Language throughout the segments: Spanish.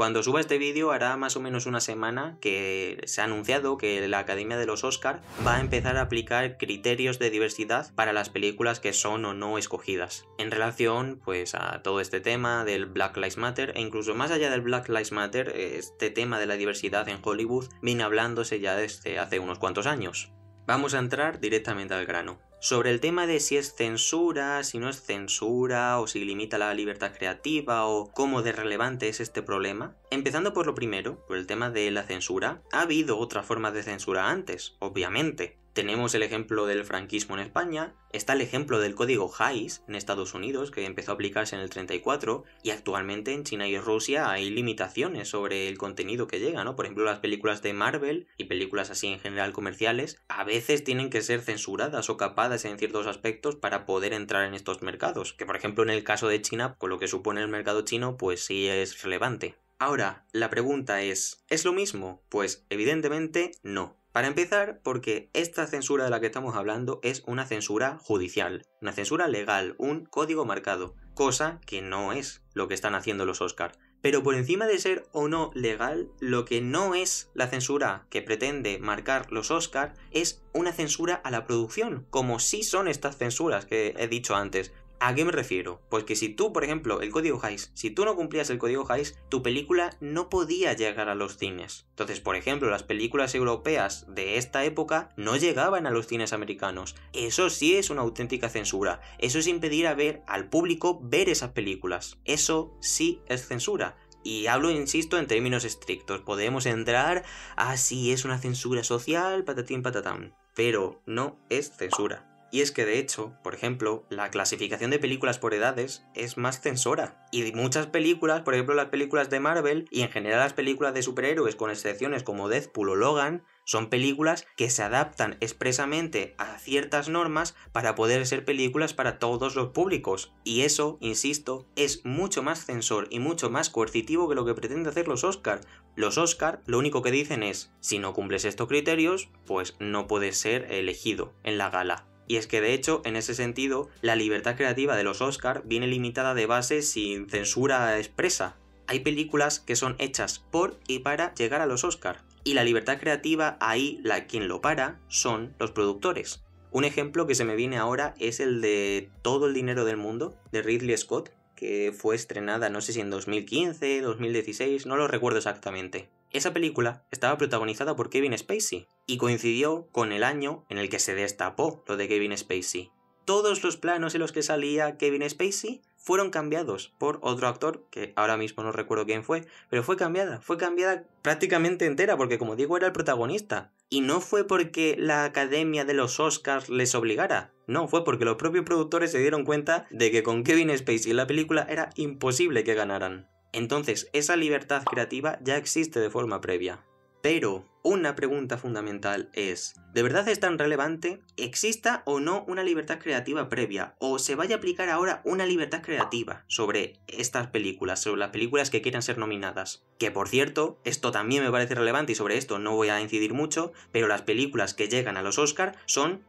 Cuando suba este vídeo hará más o menos una semana que se ha anunciado que la Academia de los Oscars va a empezar a aplicar criterios de diversidad para las películas que son o no escogidas. En relación pues a todo este tema del Black Lives Matter e incluso más allá del Black Lives Matter, este tema de la diversidad en Hollywood viene hablándose ya desde hace unos cuantos años. Vamos a entrar directamente al grano sobre el tema de si es censura, si no es censura, o si limita la libertad creativa, o cómo de relevante es este problema. Empezando por lo primero, por el tema de la censura, ha habido otra forma de censura antes, obviamente. Tenemos el ejemplo del franquismo en España, está el ejemplo del código HAIS en Estados Unidos, que empezó a aplicarse en el 34, y actualmente en China y Rusia hay limitaciones sobre el contenido que llega, ¿no? Por ejemplo, las películas de Marvel y películas así en general comerciales, a veces tienen que ser censuradas o capadas en ciertos aspectos para poder entrar en estos mercados, que por ejemplo en el caso de China, con lo que supone el mercado chino, pues sí es relevante. Ahora, la pregunta es, ¿es lo mismo? Pues evidentemente no. Para empezar, porque esta censura de la que estamos hablando es una censura judicial, una censura legal, un código marcado, cosa que no es lo que están haciendo los Oscars. Pero por encima de ser o no legal, lo que no es la censura que pretende marcar los Oscars es una censura a la producción, como sí son estas censuras que he dicho antes. ¿A qué me refiero? Pues que si tú, por ejemplo, el código Hays, si tú no cumplías el código Hays, tu película no podía llegar a los cines. Entonces, por ejemplo, las películas europeas de esta época no llegaban a los cines americanos. Eso sí es una auténtica censura. Eso es impedir a ver al público ver esas películas. Eso sí es censura. Y hablo, insisto, en términos estrictos. Podemos entrar a si es una censura social, patatín patatán. Pero no es censura. Y es que de hecho, por ejemplo, la clasificación de películas por edades es más censora. Y muchas películas, por ejemplo las películas de Marvel y en general las películas de superhéroes, con excepciones como Deadpool o Logan, son películas que se adaptan expresamente a ciertas normas para poder ser películas para todos los públicos. Y eso, insisto, es mucho más censor y mucho más coercitivo que lo que pretende hacer los Oscar. Los Oscar lo único que dicen es, si no cumples estos criterios, pues no puedes ser elegido en la gala. Y es que de hecho, en ese sentido, la libertad creativa de los Oscars viene limitada de base sin censura expresa. Hay películas que son hechas por y para llegar a los Oscars. Y la libertad creativa ahí la quien lo para son los productores. Un ejemplo que se me viene ahora es el de Todo el dinero del mundo de Ridley Scott, que fue estrenada no sé si en 2015, 2016, no lo recuerdo exactamente. Esa película estaba protagonizada por Kevin Spacey, y coincidió con el año en el que se destapó lo de Kevin Spacey. Todos los planos en los que salía Kevin Spacey fueron cambiados por otro actor, que ahora mismo no recuerdo quién fue, pero fue cambiada, fue cambiada prácticamente entera, porque como digo era el protagonista. Y no fue porque la Academia de los Oscars les obligara, no, fue porque los propios productores se dieron cuenta de que con Kevin Spacey en la película era imposible que ganaran. Entonces, esa libertad creativa ya existe de forma previa. Pero, una pregunta fundamental es, ¿de verdad es tan relevante exista o no una libertad creativa previa o se vaya a aplicar ahora una libertad creativa sobre estas películas, sobre las películas que quieran ser nominadas? Que por cierto, esto también me parece relevante y sobre esto no voy a incidir mucho, pero las películas que llegan a los Oscars son,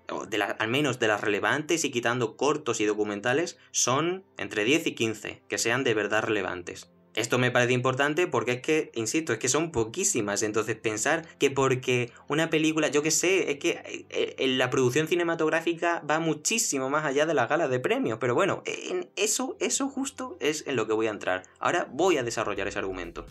al menos de las relevantes y quitando cortos y documentales, son entre 10 y 15, que sean de verdad relevantes. Esto me parece importante porque es que, insisto, es que son poquísimas. Entonces, pensar que porque una película, yo qué sé, es que eh, eh, la producción cinematográfica va muchísimo más allá de la gala de premios. Pero bueno, en eso, eso justo es en lo que voy a entrar. Ahora voy a desarrollar ese argumento.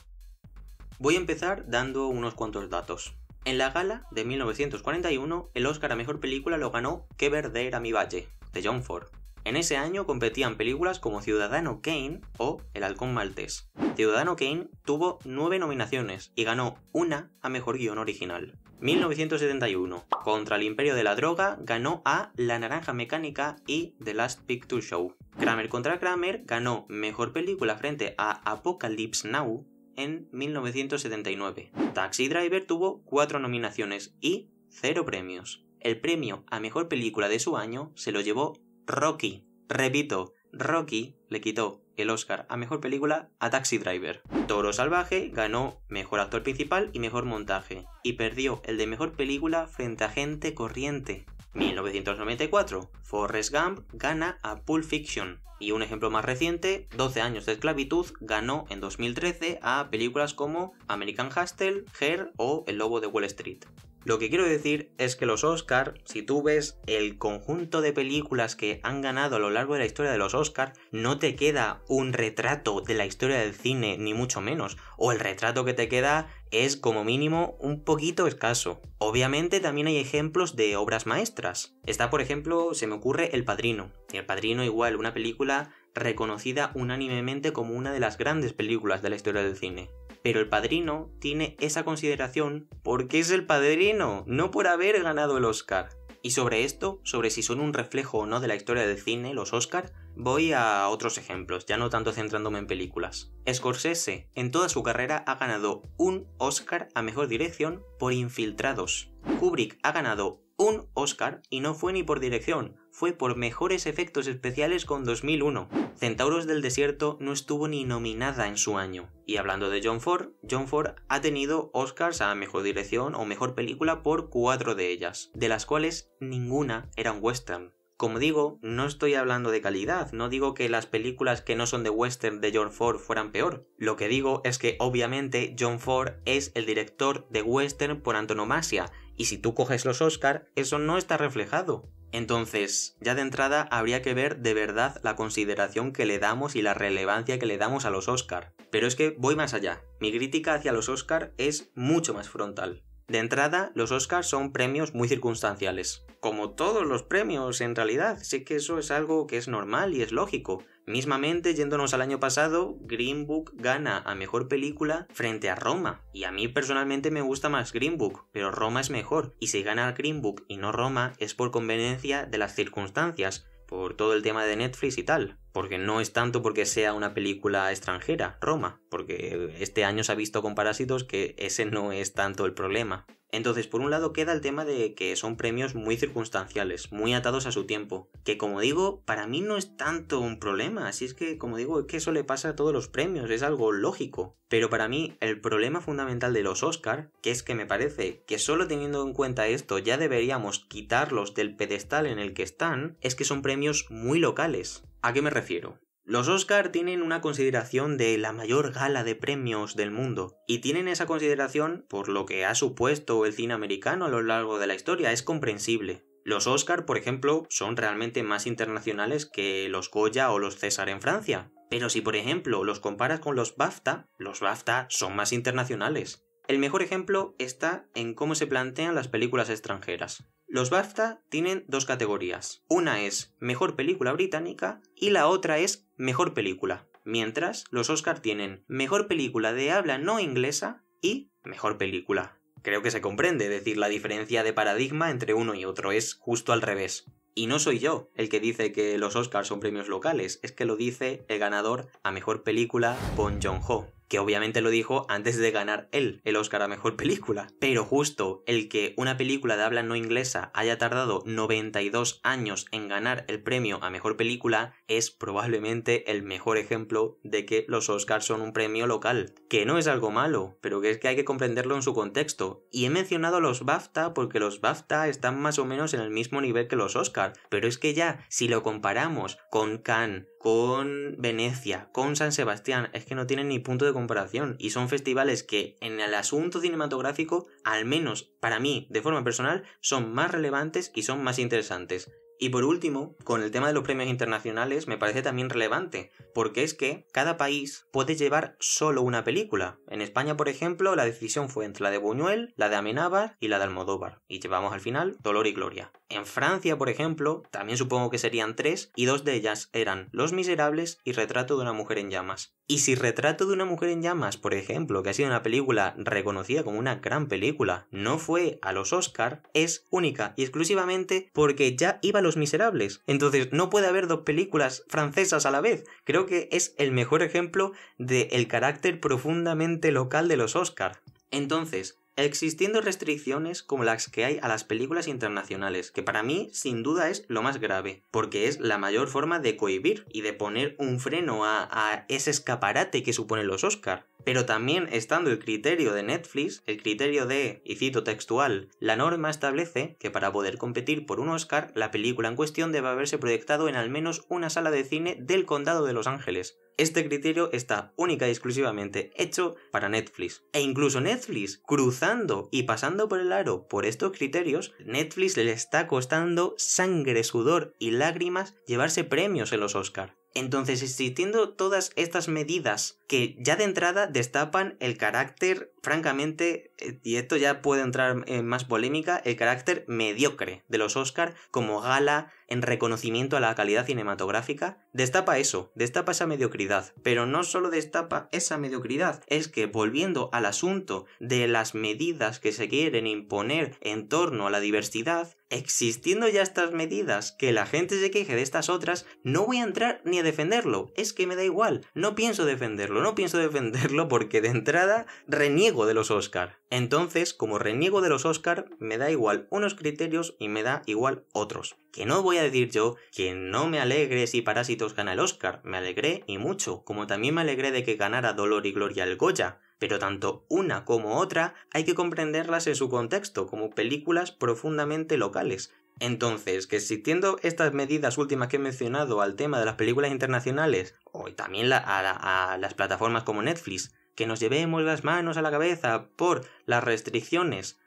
Voy a empezar dando unos cuantos datos. En la gala de 1941, el Oscar a Mejor Película lo ganó Que Verder a mi Valle, de John Ford. En ese año competían películas como Ciudadano Kane o El Halcón Maltés. Ciudadano Kane tuvo nueve nominaciones y ganó una a Mejor Guión Original. 1971. Contra el Imperio de la Droga ganó a La Naranja Mecánica y The Last Picture Show. Kramer contra Kramer ganó Mejor Película frente a Apocalypse Now en 1979. Taxi Driver tuvo cuatro nominaciones y cero premios. El premio a Mejor Película de su año se lo llevó Rocky, repito, Rocky le quitó el Oscar a Mejor Película a Taxi Driver. Toro Salvaje ganó Mejor Actor Principal y Mejor Montaje, y perdió el de Mejor Película frente a Gente Corriente. 1994, Forrest Gump gana a Pulp Fiction. Y un ejemplo más reciente, 12 años de esclavitud, ganó en 2013 a películas como American Hustle, Her o El Lobo de Wall Street. Lo que quiero decir es que los Oscars, si tú ves el conjunto de películas que han ganado a lo largo de la historia de los Oscars, no te queda un retrato de la historia del cine, ni mucho menos, o el retrato que te queda es como mínimo un poquito escaso. Obviamente también hay ejemplos de obras maestras. Está por ejemplo, se me ocurre El Padrino. El Padrino igual, una película reconocida unánimemente como una de las grandes películas de la historia del cine. Pero el padrino tiene esa consideración porque es el padrino, no por haber ganado el Oscar. Y sobre esto, sobre si son un reflejo o no de la historia del cine, los Oscars, voy a otros ejemplos, ya no tanto centrándome en películas. Scorsese, en toda su carrera, ha ganado un Oscar a Mejor Dirección por Infiltrados. Kubrick ha ganado un Oscar y no fue ni por dirección, fue por mejores efectos especiales con 2001. Centauros del Desierto no estuvo ni nominada en su año. Y hablando de John Ford, John Ford ha tenido Oscars a mejor dirección o mejor película por cuatro de ellas, de las cuales ninguna era un western. Como digo, no estoy hablando de calidad, no digo que las películas que no son de western de John Ford fueran peor. Lo que digo es que obviamente John Ford es el director de western por antonomasia y si tú coges los Oscar, eso no está reflejado. Entonces, ya de entrada habría que ver de verdad la consideración que le damos y la relevancia que le damos a los Oscar. Pero es que voy más allá. Mi crítica hacia los Oscar es mucho más frontal. De entrada, los Oscars son premios muy circunstanciales. Como todos los premios, en realidad, sé que eso es algo que es normal y es lógico, Mismamente, yéndonos al año pasado, Green Book gana a mejor película frente a Roma. Y a mí personalmente me gusta más Green Book, pero Roma es mejor. Y si gana Green Book y no Roma es por conveniencia de las circunstancias, por todo el tema de Netflix y tal porque no es tanto porque sea una película extranjera, Roma, porque este año se ha visto con Parásitos que ese no es tanto el problema. Entonces, por un lado queda el tema de que son premios muy circunstanciales, muy atados a su tiempo, que como digo, para mí no es tanto un problema, así es que como digo, es que eso le pasa a todos los premios, es algo lógico. Pero para mí el problema fundamental de los Oscar, que es que me parece que solo teniendo en cuenta esto ya deberíamos quitarlos del pedestal en el que están, es que son premios muy locales. ¿A qué me refiero? Los Oscar tienen una consideración de la mayor gala de premios del mundo y tienen esa consideración por lo que ha supuesto el cine americano a lo largo de la historia, es comprensible. Los Oscar, por ejemplo, son realmente más internacionales que los Goya o los César en Francia. Pero si por ejemplo los comparas con los BAFTA, los BAFTA son más internacionales. El mejor ejemplo está en cómo se plantean las películas extranjeras. Los BAFTA tienen dos categorías. Una es Mejor Película Británica y la otra es Mejor Película. Mientras, los Oscars tienen Mejor Película de habla no inglesa y Mejor Película. Creo que se comprende decir la diferencia de paradigma entre uno y otro, es justo al revés. Y no soy yo el que dice que los Oscars son premios locales, es que lo dice el ganador a mejor película Bon Joon-ho que obviamente lo dijo antes de ganar él el Oscar a Mejor Película. Pero justo el que una película de habla no inglesa haya tardado 92 años en ganar el premio a Mejor Película es probablemente el mejor ejemplo de que los Oscars son un premio local, que no es algo malo, pero que es que hay que comprenderlo en su contexto. Y he mencionado los BAFTA porque los BAFTA están más o menos en el mismo nivel que los Oscars, pero es que ya, si lo comparamos con Cannes, con Venecia, con San Sebastián, es que no tienen ni punto de comparación. Y son festivales que en el asunto cinematográfico, al menos para mí, de forma personal, son más relevantes y son más interesantes. Y por último, con el tema de los premios internacionales me parece también relevante, porque es que cada país puede llevar solo una película. En España, por ejemplo, la decisión fue entre la de Buñuel, la de Amenábar y la de Almodóvar, y llevamos al final Dolor y Gloria. En Francia, por ejemplo, también supongo que serían tres, y dos de ellas eran Los Miserables y Retrato de una Mujer en Llamas. Y si Retrato de una Mujer en Llamas, por ejemplo, que ha sido una película reconocida como una gran película, no fue a los Oscar, es única y exclusivamente porque ya iba a los Miserables. Entonces, no puede haber dos películas francesas a la vez. Creo que es el mejor ejemplo del el carácter profundamente local de los Oscars. Entonces, existiendo restricciones como las que hay a las películas internacionales, que para mí sin duda es lo más grave, porque es la mayor forma de cohibir y de poner un freno a, ese escaparate que suponen los Oscars. Pero también estando el criterio de Netflix, el criterio de, y cito textual, la norma establece que para poder competir por un Oscar, la película en cuestión debe haberse proyectado en al menos una sala de cine del condado de Los Ángeles. Este criterio está única y exclusivamente hecho para Netflix. E incluso Netflix, cruzando y pasando por el aro por estos criterios, Netflix le está costando sangre, sudor y lágrimas llevarse premios en los Oscars. Entonces, existiendo todas estas medidas que ya de entrada destapan el carácter, francamente, eh, y esto ya puede entrar en más polémica, el carácter mediocre de los Oscar como gala en reconocimiento a la calidad cinematográfica. Destapa eso, destapa esa mediocridad, pero no solo destapa esa mediocridad, es que volviendo al asunto de las medidas que se quieren imponer en torno a la diversidad, existiendo ya estas medidas, que la gente se queje de estas otras, no voy a entrar ni a defenderlo, es que me da igual, no pienso defenderlo no pienso defenderlo porque de entrada reniego de los Oscar. Entonces, como reniego de los Oscar, me da igual unos criterios y me da igual otros. Que no voy a decir yo que no me alegre si Parásitos gana el Oscar, me alegré y mucho, como también me alegré de que ganara Dolor y Gloria el Goya, pero tanto una como otra hay que comprenderlas en su contexto como películas profundamente locales, entonces, que existiendo estas medidas últimas que he mencionado al tema de las películas internacionales, o también a, las plataformas como Netflix, que nos llevemos las manos a la cabeza por las restricciones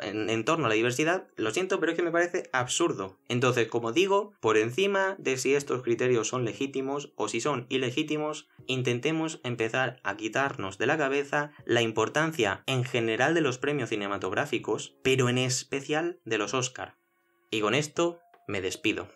en, en, torno a la diversidad, lo siento, pero es que me parece absurdo. Entonces, como digo, por encima de si estos criterios son legítimos o si son ilegítimos, intentemos empezar a quitarnos de la cabeza la importancia en general de los premios cinematográficos, pero en especial de los Oscar. Y con esto me despido.